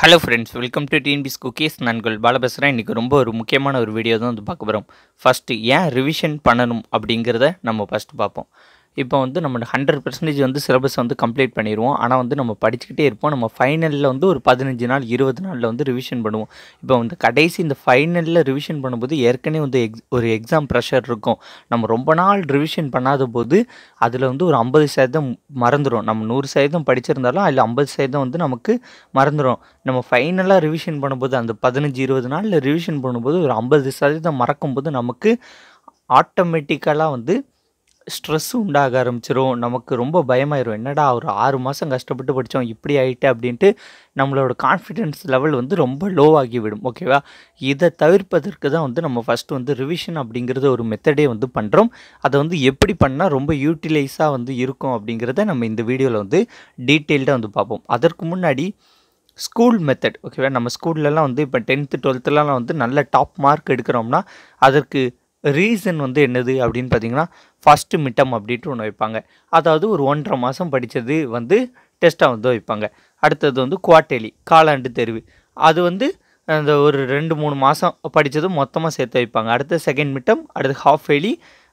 hello friends welcome to TNPSC cookies நண்கள் பால பேசுகிறேன் இன்றைக்கி ரொம்ப ஒரு முக்கியமான ஒரு வீடியோ தான் வந்து பார்க்க போகிறோம் ஃபஸ்ட்டு ஏன் ரிவிஷன் பண்ணணும் அப்படிங்கிறத நம்ம ஃபஸ்ட்டு பார்ப்போம் இப்போ வந்து நம்ம ஹண்ட்ரட் பர்சன்டேஜ் வந்து சிலபஸ் வந்து கம்ப்ளீட் பண்ணிடுவோம் ஆனால் வந்து நம்ம படிச்சுக்கிட்டே இருப்போம் நம்ம ஃபைனலில் வந்து ஒரு பதினஞ்சு நாள் இருபது நாளில் வந்து ரிவிஷன் பண்ணுவோம் இப்போ வந்து கடைசி இந்த ஃபைனலில் ரிவிஷன் பண்ணும்போது ஏற்கனவே வந்து எக்ஸ் ஒரு எக்ஸாம் ப்ரெஷர் இருக்கும் நம்ம ரொம்ப நாள் ரிவிஷன் பண்ணாத போது அதில் வந்து ஒரு ஐம்பது சதவீதம் மறந்துடும் நம்ம நூறு சதவீதம் படிச்சிருந்தாலும் அதில் ஐம்பது சதவீதம் வந்து நமக்கு மறந்துடும் நம்ம ஃபைனலாக ரிவிஷன் பண்ணும்போது அந்த பதினஞ்சு இருபது நாளில் ரிவிஷன் பண்ணும்போது ஒரு ஐம்பது சதவீதம் மறக்கும்போது நமக்கு ஆட்டோமேட்டிக்கலாக வந்து ஸ்ட்ரெஸ்ஸும் உண்டாக ஆரம்பிச்சிடும் நமக்கு ரொம்ப பயமாயிரும் என்னடா ஒரு ஆறு மாதம் கஷ்டப்பட்டு படித்தோம் இப்படி ஆகிட்டு அப்படின்ட்டு நம்மளோட கான்ஃபிடென்ஸ் லெவல் வந்து ரொம்ப லோவாகிவிடும் ஓகேவா இதை தவிர்ப்பதற்கு தான் வந்து நம்ம ஃபஸ்ட்டு வந்து ரிவிஷன் அப்படிங்கிறத ஒரு மெத்தடே வந்து பண்ணுறோம் அதை வந்து எப்படி பண்ணால் ரொம்ப யூட்டிலைஸாக வந்து இருக்கும் அப்படிங்கிறத நம்ம இந்த வீடியோவில் வந்து டீட்டெயில்டாக வந்து பார்ப்போம் அதற்கு முன்னாடி ஸ்கூல் மெத்தட் ஓகேவா நம்ம ஸ்கூல்லலாம் வந்து இப்போ டென்த்து டுவெல்த்துலலாம் வந்து நல்ல டாப் மார்க் எடுக்கிறோம்னா அதற்கு ரீசன் வந்து என்னது அப்படின்னு பார்த்தீங்கன்னா ஃபஸ்ட்டு மிட்டம் அப்படின்ட்டு ஒன்று வைப்பாங்க அதாவது ஒரு ஒன்றரை மாதம் படித்தது வந்து டெஸ்ட்டாக வந்து வைப்பாங்க அடுத்தது வந்து குவார்டேலி காலாண்டு தேர்வு அது வந்து அந்த ஒரு ரெண்டு மூணு மாதம் படித்ததும் மொத்தமாக சேர்த்து வைப்பாங்க அடுத்த செகண்ட் மிட்டம் அடுத்து ஹாஃப் எலி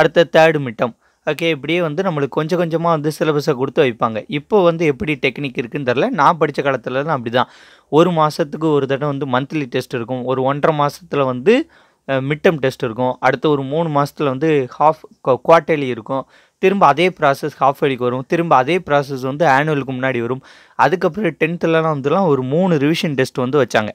அடுத்த தேர்டு மிட்டம் ஓகே இப்படியே வந்து நம்மளுக்கு கொஞ்சம் கொஞ்சமாக வந்து சிலபஸை கொடுத்து வைப்பாங்க இப்போ வந்து எப்படி டெக்னிக் இருக்குன்னு தெரில நான் படித்த காலத்துலலாம் அப்படி தான் ஒரு மாதத்துக்கு ஒரு தடவை வந்து மந்த்லி டெஸ்ட் இருக்கும் ஒரு ஒன்றரை மாதத்தில் வந்து மிட்டம் டெஸ்ட் இருக்கும் அடுத்த ஒரு மூணு மாதத்தில் வந்து ஹாஃப் குவார்டர்லி இருக்கும் திரும்ப அதே ப்ராசஸ் ஹாஃப் வேலிக்கு வரும் திரும்ப அதே ப்ராசஸ் வந்து ஆனுவலுக்கு முன்னாடி வரும் அதுக்கப்புறம் டென்த்துலலாம் வந்துலாம் ஒரு மூணு ரிவிஷன் டெஸ்ட் வந்து வச்சாங்க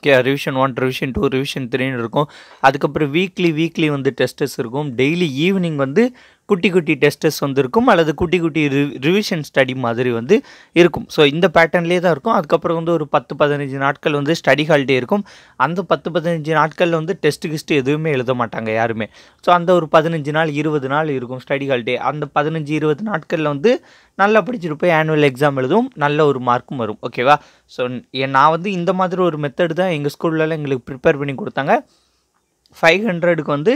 okay revision one revision two revision த்ரீன்னு இருக்கும் அதுக்கப்புறம் வீக்லி வீக்லி வந்து டெஸ்டஸ் இருக்கும் டெய்லி ஈவினிங் வந்து குட்டி குட்டி டெஸ்டஸ் வந்து இருக்கும் அல்லது குட்டி குட்டி ரிவிஷன் ஸ்டடி மாதிரி வந்து இருக்கும் ஸோ இந்த பேட்டர்ன்லேயே தான் இருக்கும் அதுக்கப்புறம் வந்து ஒரு பத்து பதினஞ்சு நாட்கள் வந்து ஸ்டடி ஹாலிடே இருக்கும் அந்த பத்து பதினஞ்சு நாட்களில் வந்து டெஸ்ட்டு கிஸ்ட் எதுவுமே எழுத மாட்டாங்க யாருமே ஸோ அந்த ஒரு பதினஞ்சு நாள் இருபது நாள் இருக்கும் ஸ்டடி ஹாலிடே அந்த பதினஞ்சு இருபது நாட்களில் வந்து நல்லா படிச்சுட்டு போய் ஆனுவல் எக்ஸாம் எழுதும் நல்ல ஒரு மார்க்கும் வரும் ஓகேவா ஸோ நான் வந்து இந்த மாதிரி ஒரு மெத்தடு தான் எங்கள் ஸ்கூல்லலாம் எங்களுக்கு ப்ரிப்பேர் பண்ணி கொடுத்தாங்க ஃபைவ் ஹண்ட்ரடுக்கு வந்து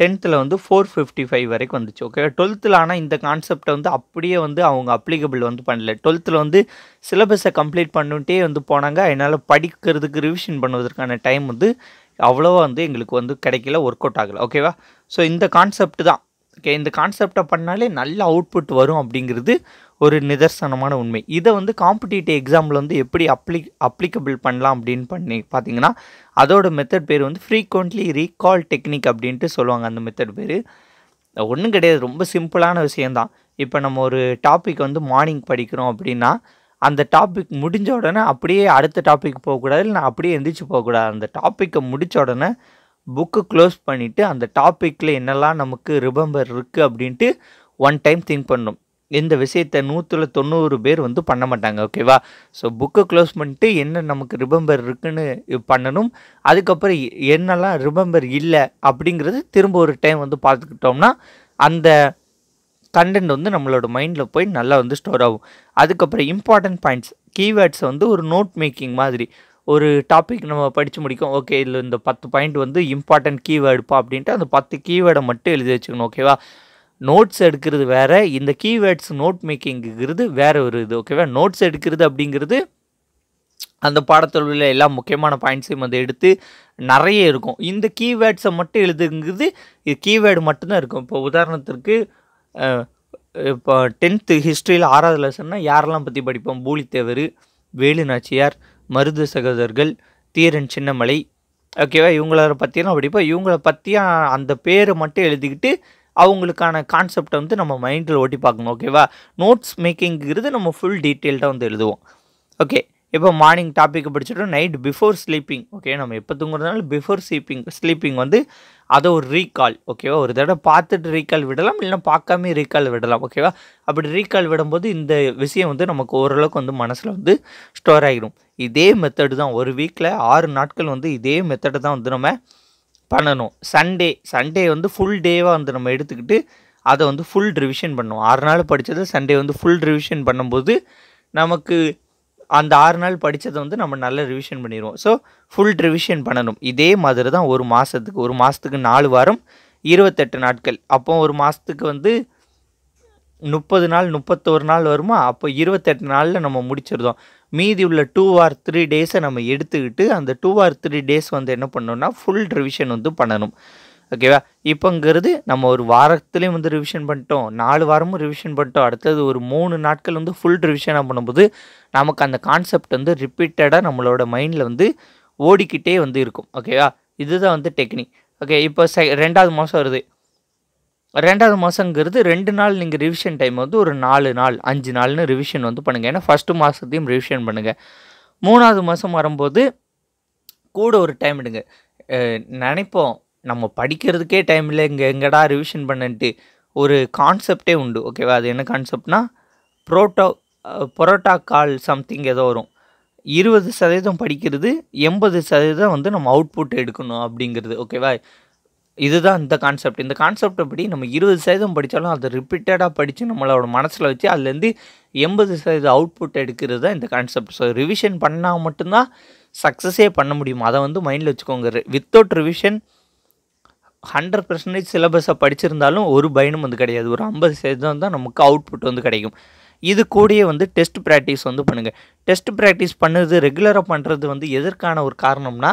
டென்த்தில் வந்து ஃபோர் ஃபிஃப்டி ஃபைவ் வரைக்கும் வந்துச்சு ஓகே டுவெல்த்தில் ஆனால் இந்த கான்செப்டை வந்து அப்படியே வந்து அவங்க அப்ளிகபிள் வந்து பண்ணல டுவெல்த்தில் வந்து சிலபஸை கம்ப்ளீட் பண்ணிட்டே வந்து போனாங்க அதனால் படிக்கிறதுக்கு ரிவிஷன் பண்ணுவதற்கான டைம் வந்து அவ்வளோவா வந்து எங்களுக்கு வந்து கிடைக்கல ஒர்க் அவுட் ஆகலை ஓகேவா ஸோ இந்த கான்செப்ட் தான் ஓகே இந்த கான்செப்டை பண்ணாலே நல்ல அவுட்புட் வரும் அப்படிங்கிறது ஒரு நிதர்சனமான உண்மை இதை வந்து காம்படிட்டிவ் எக்ஸாமில் வந்து எப்படி அப்ளி அப்ளிகபிள் பண்ணலாம் அப்படின்னு பண்ணி பார்த்தீங்கன்னா அதோட மெத்தட் பேர் வந்து ஃப்ரீக்வெண்ட்லி ரீகால் டெக்னிக் அப்படின்ட்டு சொல்லுவாங்க அந்த மெத்தட் பேர் ஒன்றும் கிடையாது ரொம்ப சிம்பிளான விஷயந்தான் இப்போ நம்ம ஒரு டாபிக் வந்து மார்னிங் படிக்கிறோம் அப்படின்னா அந்த டாபிக் முடிஞ்ச உடனே அப்படியே அடுத்த டாபிக் போகக்கூடாது இல்லை அப்படியே எந்திரிச்சு போகக்கூடாது அந்த டாப்பிக்கை முடித்த உடனே புக்கு க்ளோஸ் பண்ணிவிட்டு அந்த டாப்பிக்கில் என்னெல்லாம் நமக்கு ரிமெம்பர் இருக்குது அப்படின்ட்டு ஒன் டைம் திங்க் பண்ணும் இந்த விஷயத்தை நூற்றில் தொண்ணூறு பேர் வந்து பண்ண மாட்டாங்க ஓகேவா ஸோ புக்கை க்ளோஸ் பண்ணிட்டு என்ன நமக்கு ரிமெம்பர் இருக்குன்னு பண்ணணும் அதுக்கப்புறம் என்னெல்லாம் ரிமெம்பர் இல்லை அப்படிங்கிறது திரும்ப ஒரு டைம் வந்து பார்த்துக்கிட்டோம்னா அந்த கண்டென்ட் வந்து நம்மளோட மைண்டில் போய் நல்லா வந்து ஸ்டோர் ஆகும் அதுக்கப்புறம் இம்பார்ட்டன்ட் பாயிண்ட்ஸ் கீவேர்ட்ஸை வந்து ஒரு நோட் மேக்கிங் மாதிரி ஒரு டாபிக் நம்ம படித்து முடிக்கும் ஓகே இதில் இந்த பத்து பாயிண்ட் வந்து இம்பார்ட்டன்ட் கீவேர்டுப்பா அப்படின்ட்டு அந்த பத்து கீவேர்டை மட்டும் எழுதி வச்சுக்கணும் ஓகேவா நோட்ஸ் எடுக்கிறது வேறு இந்த கீவேர்ட்ஸ் நோட் மேக்கிங்குங்கிறது வேறு ஒரு இது ஓகேவா நோட்ஸ் எடுக்கிறது அப்படிங்கிறது அந்த பாடத்தில் உள்ள எல்லா முக்கியமான பாயிண்ட்ஸையும் வந்து எடுத்து நிறைய இருக்கும் இந்த கீவேர்ட்ஸை மட்டும் எழுதுங்கிறது இது கீவேர்டு மட்டும்தான் இருக்கும் இப்போ உதாரணத்திற்கு இப்போ டென்த்து ஹிஸ்ட்ரியில் ஆறாவது லெசன்னா யாரெல்லாம் பற்றி படிப்போம் பூலித்தேவர் வேலு நாச்சியார் மருது சகோதரர்கள் தீரன் சின்னமலை ஓகேவா இவங்கள பற்றியெல்லாம் அப்படி படிப்போம் இவங்கள பற்றியும் அந்த பேரை மட்டும் எழுதிக்கிட்டு அவங்களுக்கான கான்செப்டை வந்து நம்ம மைண்டில் ஓட்டி பார்க்கணும் ஓகேவா நோட்ஸ் மேக்கிங்கிறது நம்ம ஃபுல் டீட்டெயில்டாக வந்து எழுதுவோம் ஓகே இப்போ மார்னிங் டாப்பிக்கை படிச்சுட்டோம் நைட் பிஃபோர் ஸ்லீப்பிங் ஓகே நம்ம எப்போ தூங்குறதுனால பிஃபோர் ஸ்லீப்பிங் ஸ்லீப்பிங் வந்து அதை ஒரு ரீகால் ஓகேவா ஒரு தடவை பார்த்துட்டு ரீகால் விடலாம் இல்லைனா பார்க்காம ரீகால் விடலாம் ஓகேவா அப்படி ரீகால் விடும்போது இந்த விஷயம் வந்து நமக்கு ஓரளவுக்கு வந்து மனசில் வந்து ஸ்டோர் ஆகிடும் இதே மெத்தடு தான் ஒரு வீக்கில் ஆறு நாட்கள் வந்து இதே மெத்தடை தான் வந்து நம்ம பண்ணணும் சண்டே சண்டே வந்து ஃபுல் டேவாக வந்து நம்ம எடுத்துக்கிட்டு அதை வந்து ஃபுல் ரிவிஷன் பண்ணணும் ஆறு நாள் படித்ததை சண்டே வந்து ஃபுல் ரிவிஷன் பண்ணும்போது நமக்கு அந்த ஆறு நாள் படித்ததை வந்து நம்ம நல்லா ரிவிஷன் பண்ணிடுவோம் ஸோ ஃபுல் ரிவிஷன் பண்ணணும் இதே மாதிரி தான் ஒரு மாதத்துக்கு ஒரு மாதத்துக்கு நாலு வாரம் இருபத்தெட்டு நாட்கள் அப்போ ஒரு மாதத்துக்கு வந்து முப்பது நாள் முப்பத்தோரு நாள் வருமா அப்போ இருபத்தெட்டு நாளில் நம்ம முடிச்சிருந்தோம் மீதி உள்ள டூ ஆர் த்ரீ டேஸை நம்ம எடுத்துக்கிட்டு அந்த டூ ஆர் த்ரீ டேஸ் வந்து என்ன பண்ணணும்னா ஃபுல் ரிவிஷன் வந்து பண்ணணும் ஓகேவா இப்போங்கிறது நம்ம ஒரு வாரத்துலேயும் வந்து ரிவிஷன் பண்ணிட்டோம் நாலு வாரமும் ரிவிஷன் பண்ணிட்டோம் அடுத்தது ஒரு மூணு நாட்கள் வந்து ஃபுல் ரிவிஷனாக பண்ணும்போது நமக்கு அந்த கான்செப்ட் வந்து ரிப்பீட்டடாக நம்மளோட மைண்டில் வந்து ஓடிக்கிட்டே வந்து இருக்கும் ஓகேவா இதுதான் வந்து டெக்னிக் ஓகே இப்போ செ ரெண்டாவது மாதம் வருது ரெண்டாவது மாதங்கிறது ரெண்டு நாள் நீங்கள் ரிவிஷன் டைம் வந்து ஒரு நாலு நாள் அஞ்சு நாள்னு ரிவிஷன் வந்து பண்ணுங்கள் ஏன்னா ஃபஸ்ட்டு மாதத்தையும் ரிவிஷன் பண்ணுங்கள் மூணாவது மாதம் வரும்போது கூட ஒரு டைம் எடுங்க நினைப்போம் நம்ம படிக்கிறதுக்கே டைம் இல்லை இங்கே எங்கடா ரிவிஷன் பண்ணன்ட்டு ஒரு கான்செப்டே உண்டு ஓகேவா அது என்ன கான்செப்ட்னா புரோட்டோ புரோட்டா கால் சம்திங் ஏதோ வரும் இருபது சதவீதம் படிக்கிறது எண்பது சதவீதம் வந்து நம்ம அவுட்புட் எடுக்கணும் அப்படிங்கிறது ஓகேவா இதுதான் இந்த கான்செப்ட் இந்த கான்செப்டை படி நம்ம இருபது சதவீதம் படித்தாலும் அதை ரிப்பீட்டடாக படித்து நம்மளோட மனசில் வச்சு அதுலேருந்து எண்பது சதவீத அவுட்புட் எடுக்கிறது தான் இந்த கான்செப்ட் ஸோ ரிவிஷன் பண்ணால் மட்டும்தான் சக்ஸஸே பண்ண முடியும் அதை வந்து மைண்டில் வச்சுக்கோங்க வித்தவுட் ரிவிஷன் ஹண்ட்ரட் பர்சன்டேஜ் சிலபஸை படிச்சிருந்தாலும் ஒரு பயனும் வந்து கிடையாது ஒரு ஐம்பது சதவீதம் தான் நமக்கு அவுட்புட் வந்து கிடைக்கும் இது கூடயே வந்து டெஸ்ட் ப்ராக்டிஸ் வந்து பண்ணுங்கள் டெஸ்ட் ப்ராக்டிஸ் பண்ணுறது ரெகுலராக பண்ணுறது வந்து எதற்கான ஒரு காரணம்னா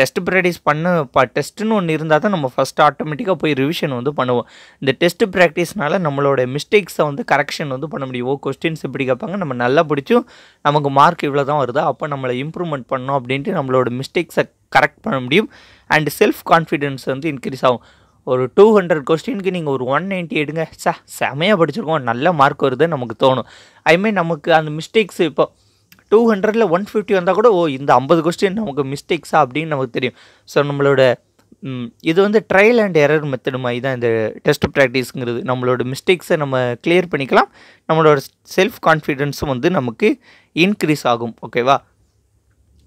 டெஸ்ட் ப்ராக்டிஸ் பண்ண ப டெஸ்ட்டுன்னு ஒன்று இருந்தால் தான் நம்ம ஃபஸ்ட்டு ஆட்டோமேட்டிக்காக போய் ரிவிஷன் வந்து பண்ணுவோம் இந்த டெஸ்ட் ப்ராக்டிஸ்னால் நம்மளோட மிஸ்டேக்ஸை வந்து கரெக்ஷன் வந்து பண்ண முடியும் ஓ கொஸ்டின்ஸ் இப்படி கேட்பாங்க நம்ம நல்லா பிடிச்சும் நமக்கு மார்க் இவ்வளோ தான் வருதா அப்போ நம்மளை இம்ப்ரூவ்மெண்ட் பண்ணோம் அப்படின்ட்டு நம்மளோட மிஸ்டேக்ஸை கரெக்ட் பண்ண முடியும் அண்ட் செல்ஃப் கான்ஃபிடென்ஸ் வந்து இன்க்ரீஸ் ஆகும் ஒரு டூ ஹண்ட்ரட் கொஸ்டினுக்கு நீங்கள் ஒரு ஒன் நைன்டி எடுங்க சா செமையாக படிச்சிருக்கோம் நல்ல மார்க் வருது நமக்கு தோணும் ஐ மீன் நமக்கு அந்த மிஸ்டேக்ஸ் இப்போ டூ ஹண்ட்ரடில் ஒன் ஃபிஃப்டி வந்தால் கூட ஓ இந்த ஐம்பது கொஸ்டின் நமக்கு மிஸ்டேக்ஸா அப்படின்னு நமக்கு தெரியும் ஸோ நம்மளோட இது வந்து ட்ரையல் அண்ட் எரர் மெத்தடு மாதிரி தான் இந்த டெஸ்ட் ப்ராக்டிஸ்ங்கிறது நம்மளோட மிஸ்டேக்ஸை நம்ம கிளியர் பண்ணிக்கலாம் நம்மளோட செல்ஃப் கான்ஃபிடென்ஸும் வந்து நமக்கு இன்க்ரீஸ் ஆகும் ஓகேவா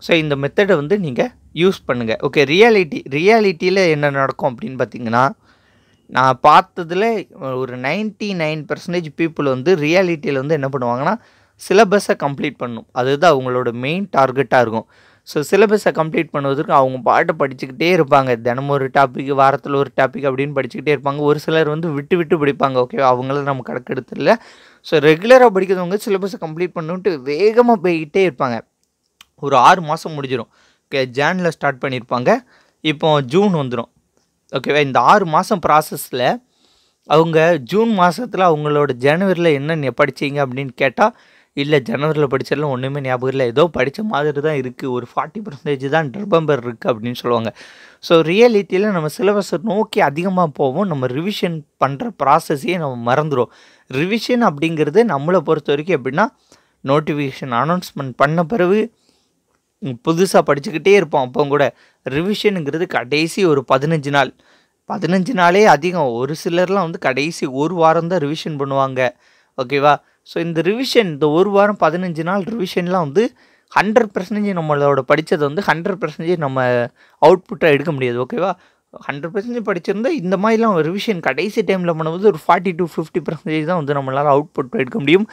ஸோ இந்த மெத்தடை வந்து நீங்கள் யூஸ் பண்ணுங்கள் ஓகே ரியாலிட்டி ரியாலிட்டியில் என்ன நடக்கும் அப்படின்னு பார்த்தீங்கன்னா நான் பார்த்ததில் ஒரு நைன்ட்டி நைன் பர்சன்டேஜ் பீப்புள் வந்து ரியாலிட்டியில் வந்து என்ன பண்ணுவாங்கன்னா சிலபஸை கம்ப்ளீட் பண்ணும் அதுதான் அவங்களோட மெயின் டார்கெட்டாக இருக்கும் ஸோ சிலபஸை கம்ப்ளீட் பண்ணுவதற்கு அவங்க பாட்டை படிச்சுக்கிட்டே இருப்பாங்க தினமும் ஒரு டாபிக் வாரத்தில் ஒரு டாபிக் அப்படின்னு படிச்சுக்கிட்டே இருப்பாங்க ஒரு சிலர் வந்து விட்டு விட்டு படிப்பாங்க ஓகேவா அவங்கள நம்ம கணக்கெடுத்துல ஸோ ரெகுலராக படிக்கிறவங்க சிலபஸை கம்ப்ளீட் பண்ணுன்ட்டு வேகமாக போய்கிட்டே இருப்பாங்க ஒரு ஆறு மாதம் முடிஞ்சிடும் ஓகே ஜானில் ஸ்டார்ட் பண்ணியிருப்பாங்க இப்போ ஜூன் வந்துடும் ஓகேவா இந்த ஆறு மாதம் ப்ராசஸில் அவங்க ஜூன் மாதத்தில் அவங்களோட ஜனவரியில் என்னென்ன படித்தீங்க அப்படின்னு கேட்டால் இல்லை ஜனவரியில் படித்ததெல்லாம் ஒன்றுமே ஞாபகம் இல்லை ஏதோ படித்த மாதிரி தான் இருக்குது ஒரு ஃபார்ட்டி பர்சன்டேஜ் தான் டர்பம்பர் இருக்குது அப்படின்னு சொல்லுவாங்க ஸோ ரியாலிட்டியில் நம்ம சிலபஸை நோக்கி அதிகமாக போவோம் நம்ம ரிவிஷன் பண்ணுற ப்ராசஸையே நம்ம மறந்துடும் ரிவிஷன் அப்படிங்கிறது நம்மளை பொறுத்த வரைக்கும் எப்படின்னா நோட்டிஃபிகேஷன் அனௌன்ஸ்மெண்ட் பண்ண பிறகு புதுசாக படிச்சுக்கிட்டே இருப்போம் அப்போ கூட ரிவிஷனுங்கிறது கடைசி ஒரு பதினஞ்சு நாள் பதினஞ்சு நாளே அதிகம் ஒரு சிலர்லாம் வந்து கடைசி ஒரு வாரம் தான் ரிவிஷன் பண்ணுவாங்க ஓகேவா ஸோ இந்த ரிவிஷன் இந்த ஒரு வாரம் பதினஞ்சு நாள் ரிவிஷன்லாம் வந்து ஹண்ட்ரட் பர்சன்டேஜ் நம்மளோட படித்தது வந்து ஹண்ட்ரட் பர்சன்டேஜ் நம்ம அவுட்புட்டாக எடுக்க முடியாது ஓகேவா ஹண்ட்ரட் பர்சன்டேஜ் படிச்சிருந்தா இந்த மாதிரிலாம் ரிவிஷன் கடைசி டைமில் பண்ணும்போது ஒரு ஃபார்ட்டி டு ஃபிஃப்டி பர்சன்டேஜ் தான் வந்து நம்மளால் அவுட்புட் எடுக்க முடியும்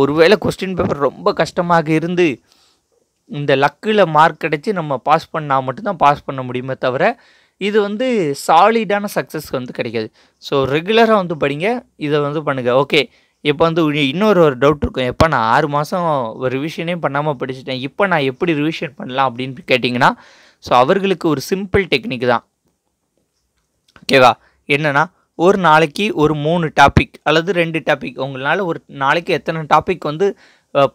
ஒருவேளை கொஸ்டின் பேப்பர் ரொம்ப கஷ்டமாக இருந்து இந்த லக்கில் மார்க் கிடச்சி நம்ம பாஸ் பண்ணால் மட்டும்தான் பாஸ் பண்ண முடியுமே தவிர இது வந்து சாலிடான சக்ஸஸ் வந்து கிடைக்காது ஸோ ரெகுலராக வந்து படிங்க இதை வந்து பண்ணுங்கள் ஓகே இப்போ வந்து இன்னொரு ஒரு டவுட் இருக்கும் எப்போ நான் ஆறு மாதம் ஒரு ரிவிஷனே பண்ணாமல் படிச்சுட்டேன் இப்போ நான் எப்படி ரிவிஷன் பண்ணலாம் அப்படின்னு கேட்டிங்கன்னா ஸோ அவர்களுக்கு ஒரு சிம்பிள் டெக்னிக் தான் ஓகேவா என்னென்னா ஒரு நாளைக்கு ஒரு மூணு டாபிக் அல்லது ரெண்டு டாபிக் உங்களால் ஒரு நாளைக்கு எத்தனை டாபிக் வந்து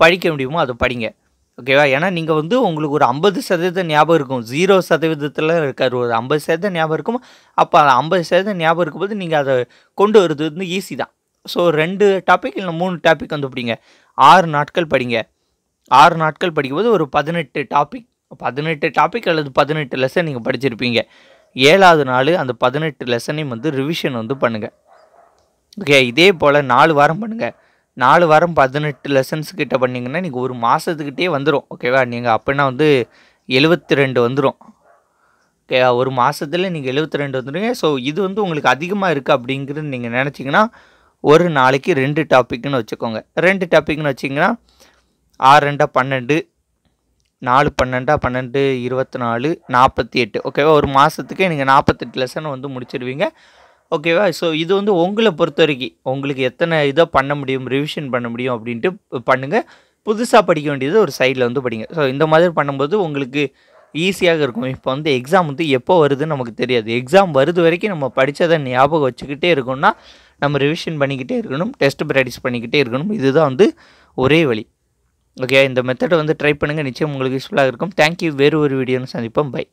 படிக்க முடியுமோ அதை படிங்க ஓகேவா ஏன்னா நீங்கள் வந்து உங்களுக்கு ஒரு ஐம்பது சதவீதம் ஞாபகம் இருக்கும் ஜீரோ சதவீதத்தில் இருக்கார் ஒரு ஐம்பது சதவீதம் ஞாபகம் இருக்கும் அப்போ ஐம்பது சதவீதம் ஞாபகம் இருக்கும்போது நீங்கள் அதை கொண்டு வருது வந்து ஈஸி தான் ஸோ ரெண்டு டாபிக் இல்லை மூணு டாபிக் வந்து படிங்க ஆறு நாட்கள் படிங்க ஆறு நாட்கள் படிக்கும்போது ஒரு பதினெட்டு டாபிக் பதினெட்டு டாபிக் அல்லது பதினெட்டு லெசன் நீங்கள் படிச்சிருப்பீங்க ஏழாவது நாள் அந்த பதினெட்டு லெசனையும் வந்து ரிவிஷன் வந்து பண்ணுங்கள் ஓகே இதே போல் நாலு வாரம் பண்ணுங்கள் நாலு வாரம் பதினெட்டு லெசன்ஸ் கிட்டே பண்ணிங்கன்னா நீங்கள் ஒரு மாதத்துக்கிட்டே வந்துடும் ஓகேவா நீங்கள் அப்படின்னா வந்து எழுபத்தி ரெண்டு வந்துடும் ஓகே ஒரு மாதத்தில் நீங்கள் எழுபத்தி ரெண்டு வந்துடுங்க ஸோ இது வந்து உங்களுக்கு அதிகமாக இருக்குது அப்படிங்கிறது நீங்கள் நினச்சிங்கன்னா ஒரு நாளைக்கு ரெண்டு டாப்பிக்னு வச்சுக்கோங்க ரெண்டு டாப்பிக்னு வச்சிங்கன்னா ஆறு பன்னெண்டு நாலு பன்னெண்டா பன்னெண்டு இருபத்தி நாலு நாற்பத்தி எட்டு ஓகேவா ஒரு மாதத்துக்கு நீங்கள் நாற்பத்தெட்டு லெசன் வந்து முடிச்சிடுவீங்க ஓகேவா ஸோ இது வந்து உங்களை பொறுத்த வரைக்கும் உங்களுக்கு எத்தனை இதோ பண்ண முடியும் ரிவிஷன் பண்ண முடியும் அப்படின்ட்டு பண்ணுங்கள் புதுசாக படிக்க வேண்டியது ஒரு சைடில் வந்து படிங்க ஸோ இந்த மாதிரி பண்ணும்போது உங்களுக்கு ஈஸியாக இருக்கும் இப்போ வந்து எக்ஸாம் வந்து எப்போ வருதுன்னு நமக்கு தெரியாது எக்ஸாம் வருது வரைக்கும் நம்ம படித்ததை ஞாபகம் வச்சுக்கிட்டே இருக்கோம்னா நம்ம ரிவிஷன் பண்ணிக்கிட்டே இருக்கணும் டெஸ்ட் ப்ராக்டிஸ் பண்ணிக்கிட்டே இருக்கணும் இதுதான் வந்து ஒரே வழி ஓகே இந்த மெத்தடை வந்து ட்ரை பண்ணுங்கள் நிச்சயம் உங்களுக்கு யூஸ்ஃபுல்லாக இருக்கும் தேங்க்யூ வேறு ஒரு வீடியோன்னு சந்திப்போம் பை